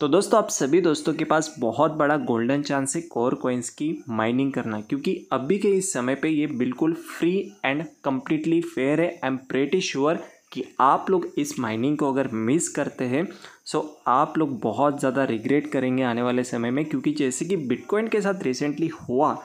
तो दोस्तों आप सभी दोस्तों के पास बहुत बड़ा गोल्डन चांस है कोर कोइंस की माइनिंग करना क्योंकि अभी के इस समय पे ये बिल्कुल फ्री एंड कम्प्लीटली फेयर है आई एम प्रेटी श्योर कि आप लोग इस माइनिंग को अगर मिस करते हैं सो आप लोग बहुत ज़्यादा रिग्रेट करेंगे आने वाले समय में क्योंकि जैसे कि बिटकॉइन के साथ रिसेंटली हुआ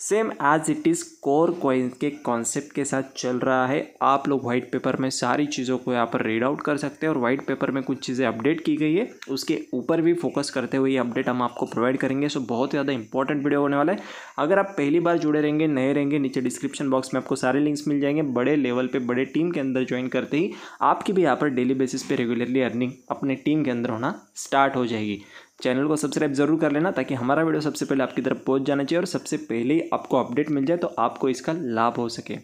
same as it is core coin के कॉन्सेप्ट के साथ चल रहा है आप लोग वाइट पेपर में सारी चीज़ों को यहाँ पर रीड आउट कर सकते हैं और वाइट पेपर में कुछ चीज़ें अपडेट की गई है उसके ऊपर भी फोकस करते हुए ये अपडेट हम आपको प्रोवाइड करेंगे सो बहुत ज़्यादा इंपॉर्टेंट वीडियो होने वाला है अगर आप पहली बार जुड़े रहेंगे नए रहेंगे नीचे डिस्क्रिप्शन बॉक्स में आपको सारे लिंक्स मिल जाएंगे बड़े लेवल पर बड़े टीम के अंदर ज्वाइन करते ही आपकी भी यहाँ पर डेली बेसिस पर रेगुलरली अर्निंग अपने टीम के अंदर होना स्टार्ट हो जाएगी चैनल को सब्सक्राइब जरूर कर लेना ताकि हमारा वीडियो सबसे पहले आपकी तरफ पहुंच जाना चाहिए और सबसे पहले आपको अपडेट मिल जाए तो आपको इसका लाभ हो सके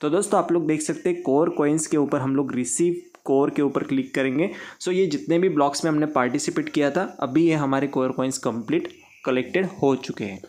तो दोस्तों आप लोग देख सकते हैं कोर कोइंस के ऊपर हम लोग रिसीव कोर के ऊपर क्लिक करेंगे सो ये जितने भी ब्लॉक्स में हमने पार्टिसिपेट किया था अभी ये हमारे कोर कोइंस कंप्लीट कलेक्टेड हो चुके हैं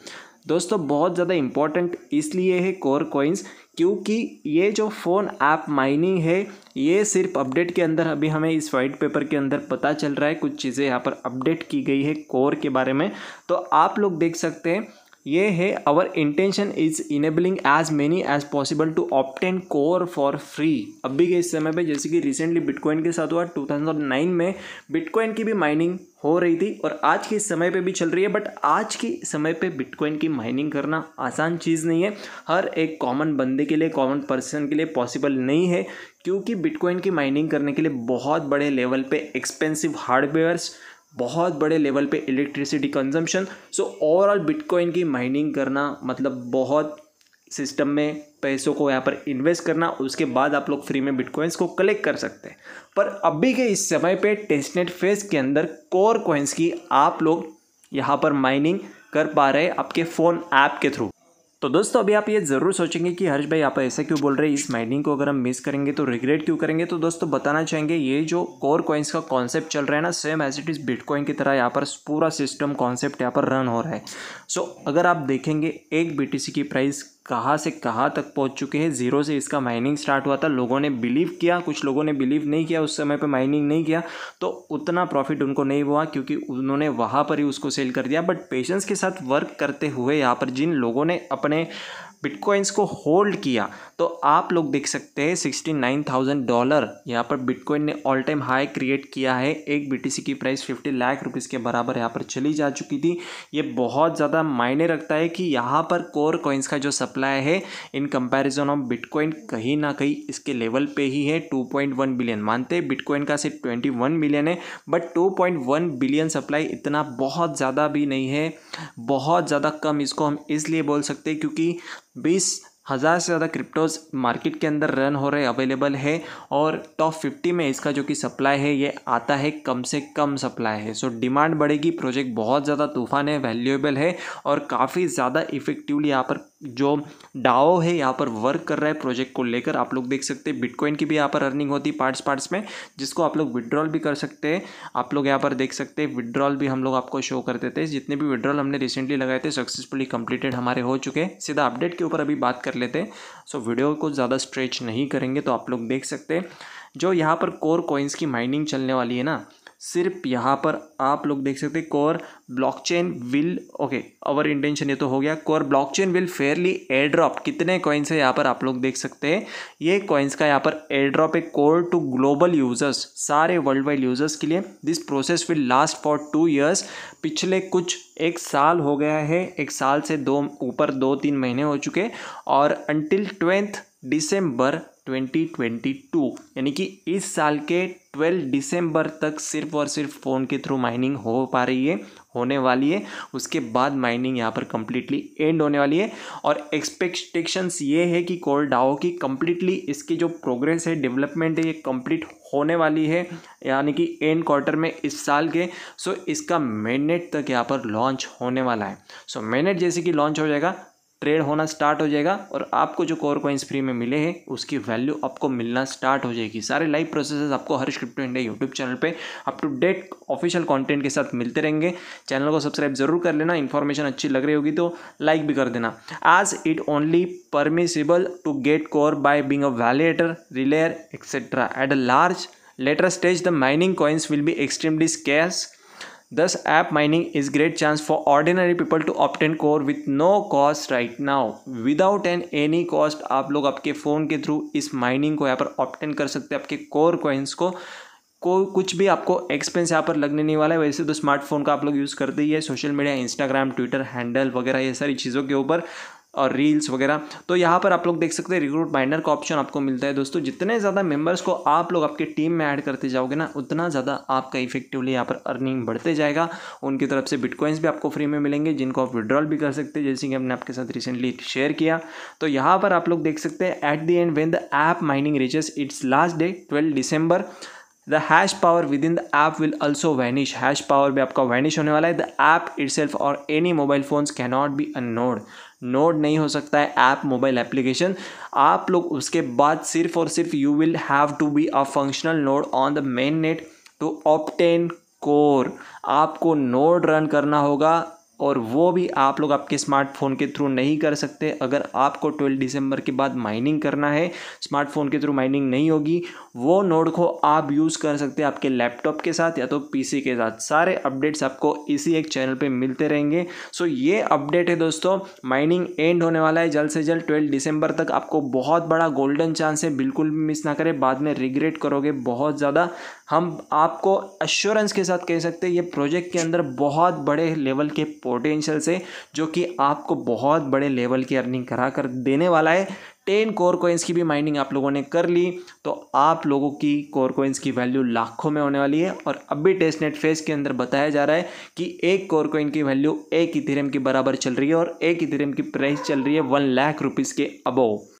दोस्तों बहुत ज़्यादा इम्पॉर्टेंट इसलिए है कोर कॉइन्स क्योंकि ये जो फ़ोन ऐप माइनिंग है ये सिर्फ अपडेट के अंदर अभी हमें इस वाइट पेपर के अंदर पता चल रहा है कुछ चीज़ें यहाँ पर अपडेट की गई है कोर के बारे में तो आप लोग देख सकते हैं ये है our intention is enabling as many as possible to obtain core for free अभी के इस समय पे जैसे कि रिसेंटली बिटकॉइन के साथ हुआ 2009 में बिटकॉइन की भी माइनिंग हो रही थी और आज के समय पे भी चल रही है बट आज के समय पे बिटकॉइन की माइनिंग करना आसान चीज़ नहीं है हर एक कॉमन बंदे के लिए कॉमन पर्सन के लिए पॉसिबल नहीं है क्योंकि बिटकॉइन की माइनिंग करने के लिए बहुत बड़े लेवल पे एक्सपेंसिव हार्डवेयर्स बहुत बड़े लेवल पे electricity consumption so overall bitcoin की माइनिंग करना मतलब बहुत सिस्टम में पैसों को यहाँ पर इन्वेस्ट करना उसके बाद आप लोग फ्री में बिटकॉइंस को कलेक्ट कर सकते हैं पर अभी के इस समय पे टेस्टनेट फेस के अंदर कोर कॉइन्स की आप लोग यहाँ पर माइनिंग कर पा रहे हैं आपके फ़ोन ऐप के थ्रू तो दोस्तों अभी आप ये ज़रूर सोचेंगे कि हर्ष भाई आप ऐसा क्यों बोल रहे हैं इस माइनिंग को अगर हम मिस करेंगे तो रिग्रेट क्यों करेंगे तो दोस्तों बताना चाहेंगे ये जो कोर कॉइन्स का कॉन्सेप्ट चल रहा है ना same as it is Bitcoin की तरह यहाँ पर पूरा सिस्टम कॉन्सेप्ट यहाँ पर रन हो रहा है सो so, अगर आप देखेंगे एक बी की प्राइस कहाँ से कहाँ तक पहुँच चुके हैं ज़ीरो से इसका माइनिंग स्टार्ट हुआ था लोगों ने बिलीव किया कुछ लोगों ने बिलीव नहीं किया उस समय पे माइनिंग नहीं किया तो उतना प्रॉफिट उनको नहीं हुआ क्योंकि उन्होंने वहाँ पर ही उसको सेल कर दिया बट पेशेंस के साथ वर्क करते हुए यहाँ पर जिन लोगों ने अपने बिटकॉइंस को होल्ड किया तो आप लोग देख सकते हैं सिक्सटी नाइन थाउजेंड डॉलर यहाँ पर बिटकॉइन ने ऑल टाइम हाई क्रिएट किया है एक बीटीसी की प्राइस फिफ्टी लाख रुपीज़ के बराबर यहाँ पर चली जा चुकी थी ये बहुत ज़्यादा मायने रखता है कि यहाँ पर कोर कॉइन्स का जो सप्लाई है इन कंपैरिजन ऑफ बिटकॉइन कहीं ना कहीं इसके लेवल पर ही है टू बिलियन मानते हैं बिटकॉइन का सिर्फ ट्वेंटी मिलियन है बट टू बिलियन सप्लाई इतना बहुत ज़्यादा भी नहीं है बहुत ज़्यादा कम इसको हम इसलिए बोल सकते हैं क्योंकि बीस हज़ार से ज़्यादा क्रिप्टोज मार्केट के अंदर रन हो रहे अवेलेबल है और टॉप फिफ्टी में इसका जो कि सप्लाई है ये आता है कम से कम सप्लाई है सो डिमांड बढ़ेगी प्रोजेक्ट बहुत ज़्यादा तूफान है वैल्यूएबल है और काफ़ी ज़्यादा इफेक्टिवली यहाँ पर जो डाओ है यहाँ पर वर्क कर रहा है प्रोजेक्ट को लेकर आप लोग देख सकते हैं बिटकॉइन की भी यहाँ पर अर्निंग होती है पार्ट्स पार्ट्स में जिसको आप लोग विड्रॉल भी कर सकते हैं आप लोग यहाँ पर देख सकते हैं विड्रॉल भी हम लोग आपको शो करते थे जितने भी विड्रॉल हमने रिसेंटली लगाए थे सक्सेसफुली कंप्लीटेड हमारे हो चुके हैं सीधा अपडेट के ऊपर अभी बात कर लेते हैं सो वीडियो को ज़्यादा स्ट्रेच नहीं करेंगे तो आप लोग देख सकते हैं जो यहाँ पर कोर कॉइन्स की माइनिंग चलने वाली है ना सिर्फ यहाँ पर आप लोग देख सकते हैं Core blockchain will okay our intention ये तो हो गया Core blockchain will fairly air drop कितने कॉइन्स है यहाँ पर आप लोग देख सकते हैं ये कॉइन्स का यहाँ पर एयर ड्रॉप है कोर टू ग्लोबल यूजर्स सारे वर्ल्ड वाइड यूजर्स के लिए this process will last for two years पिछले कुछ एक साल हो गया है एक साल से दो ऊपर दो तीन महीने हो चुके और अनटिल ट्वेंथ डिसम्बर 2022 यानी कि इस साल के 12 दिसंबर तक सिर्फ और सिर्फ फ़ोन के थ्रू माइनिंग हो पा रही है होने वाली है उसके बाद माइनिंग यहाँ पर कम्प्लीटली एंड होने वाली है और एक्सपेक्टेशंस ये है कि कोल डाओ की कम्प्लीटली इसकी जो प्रोग्रेस है डेवलपमेंट है ये कम्प्लीट होने वाली है यानी कि एंड क्वार्टर में इस साल के सो इसका मेनेट तक यहाँ पर लॉन्च होने वाला है सो मेनेट जैसे कि लॉन्च हो जाएगा ट्रेड होना स्टार्ट हो जाएगा और आपको जो कोर कॉइन्स फ्री में मिले हैं उसकी वैल्यू आपको मिलना स्टार्ट हो जाएगी सारे लाइव प्रोसेसेस आपको हर क्रिप्टो इंडिया यूट्यूब चैनल पे up to date official content के साथ मिलते रहेंगे चैनल को सब्सक्राइब जरूर कर लेना इन्फॉर्मेशन अच्छी लग रही होगी तो लाइक भी कर देना as it only permissible to get Core by being a validator relayer etcetera at a large later stage the mining coins will be extremely scarce this app mining is great chance for ordinary people to obtain Core with no cost right now without an any cost आप लोग आपके phone के through इस mining को यहाँ पर obtain कर सकते हैं आपके कोर कोइंस को को कुछ भी आपको एक्सपेंस यहाँ पर लगने नहीं वाला है वैसे तो स्मार्टफोन का आप लोग यूज़ करते ही है social media Instagram Twitter handle वगैरह ये सारी चीज़ों के ऊपर और रील्स वगैरह तो यहाँ पर आप लोग देख सकते हैं रिक्रूट बाइंडर का ऑप्शन आपको मिलता है दोस्तों जितने ज़्यादा मेंबर्स को आप लोग आपके टीम में ऐड करते जाओगे ना उतना ज़्यादा आपका इफेक्टिवली यहाँ पर अर्निंग बढ़ते जाएगा उनकी तरफ से बिटकॉइंस भी आपको फ्री में मिलेंगे जिनको आप विड्रॉल भी कर सकते हैं जैसे कि हमने आपके साथ रिसेंटली शेयर किया तो यहाँ पर आप लोग देख सकते हैं at the end when the app mining reaches its last day twelve December the hash power within the app will also vanish hash power भी आपका वैनिश होने वाला है द ऐप इट सेल्फ और any mobile phones cannot be an node node नहीं हो सकता है ऐप मोबाइल एप्लीकेशन आप लोग उसके बाद सिर्फ और सिर्फ you will have to be a functional node on the main net to obtain Core आपको नोड रन करना होगा और वो भी आप लोग आपके स्मार्टफोन के थ्रू नहीं कर सकते अगर आपको 12 दिसंबर के बाद माइनिंग करना है स्मार्टफोन के थ्रू माइनिंग नहीं होगी वो नोड को आप यूज़ कर सकते हैं आपके लैपटॉप के साथ या तो पीसी के साथ सारे अपडेट्स आपको इसी एक चैनल पे मिलते रहेंगे सो ये अपडेट है दोस्तों माइनिंग एंड होने वाला है जल्द से जल्द ट्वेल्व दिसंबर तक आपको बहुत बड़ा गोल्डन चांस है बिल्कुल भी मिस ना करें बाद में रिग्रेट करोगे बहुत ज़्यादा हम आपको अश्योरेंस के साथ कह सकते हैं ये प्रोजेक्ट के अंदर बहुत बड़े लेवल के पोटेंशियल से जो कि आपको बहुत बड़े लेवल की अर्निंग करा कर देने वाला है टेन कोर कोइंस की भी माइनिंग आप लोगों ने कर ली तो आप लोगों की कोर कोइंस की वैल्यू लाखों में होने वाली है और अभी टेस्ट नेट फेस के अंदर बताया जा रहा है कि एक कोर कोइन की वैल्यू एक इथेरियम के बराबर चल रही है और एक इथेरियम की प्राइस चल रही है वन लाख रुपीज़ के अबो